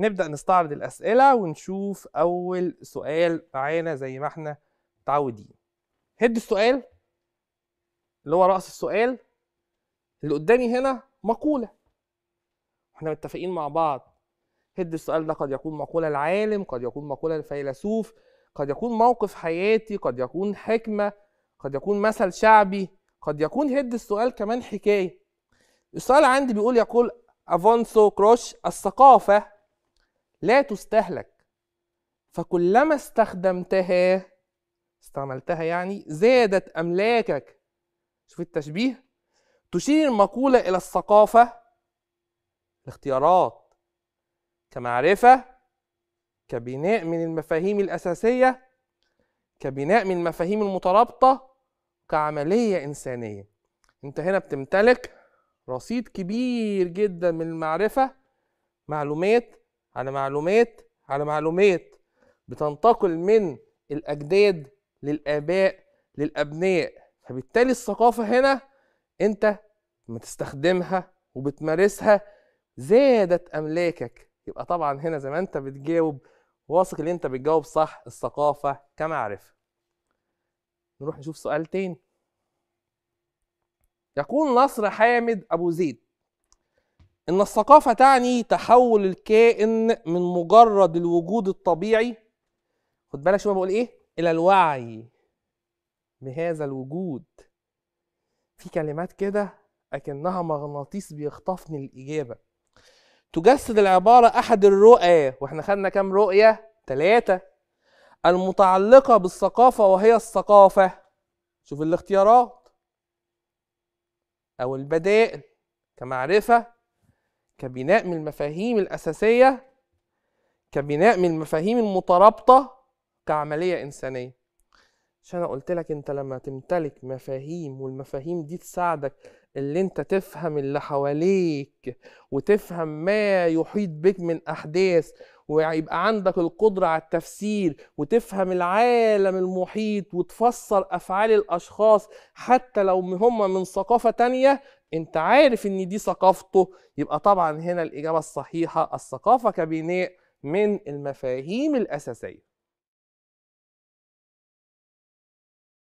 نبدأ نستعرض الأسئلة ونشوف أول سؤال معانا زي ما احنا متعودين هد السؤال اللي هو رأس السؤال اللي قدامي هنا مقولة احنا متفقين مع بعض هد السؤال ده قد يكون مقولة لعالم قد يكون مقولة لفيلسوف قد يكون موقف حياتي قد يكون حكمة قد يكون مثل شعبي قد يكون هد السؤال كمان حكاية السؤال عندي بيقول يقول أفونسو كروش الثقافة لا تستهلك فكلما استخدمتها استعملتها يعني زادت أملاكك شوف التشبيه تشير المقولة إلى الثقافة الاختيارات كمعرفة كبناء من المفاهيم الأساسية كبناء من المفاهيم المترابطة كعملية إنسانية أنت هنا بتمتلك رصيد كبير جدا من المعرفة معلومات على معلومات على معلومات بتنتقل من الأجداد للآباء للأبناء فبالتالي الثقافة هنا أنت ما تستخدمها وبتمارسها زادت أملاكك يبقى طبعا هنا زي ما أنت بتجاوب واثق إن أنت بتجاوب صح الثقافة كمعرفة نروح نشوف سؤال تاني يقول نصر حامد أبو زيد ان الثقافه تعني تحول الكائن من مجرد الوجود الطبيعي خد بالك شو بقول ايه الى الوعي بهذا الوجود في كلمات كده اكنها مغناطيس بيخطفني الاجابه تجسد العباره احد الرؤى واحنا خدنا كام رؤيه ثلاثه المتعلقه بالثقافه وهي الثقافه شوف الاختيارات او البدائل كمعرفه كبناء من المفاهيم الأساسية كبناء من المفاهيم المترابطة كعملية إنسانية عشان أنا قلت لك أنت لما تمتلك مفاهيم والمفاهيم دي تساعدك اللي أنت تفهم اللي حواليك وتفهم ما يحيط بك من أحداث ويبقى عندك القدرة على التفسير وتفهم العالم المحيط وتفسر أفعال الأشخاص حتى لو هم من ثقافة تانية أنت عارف إن دي ثقافته يبقى طبعا هنا الإجابة الصحيحة الثقافة كبناء من المفاهيم الأساسية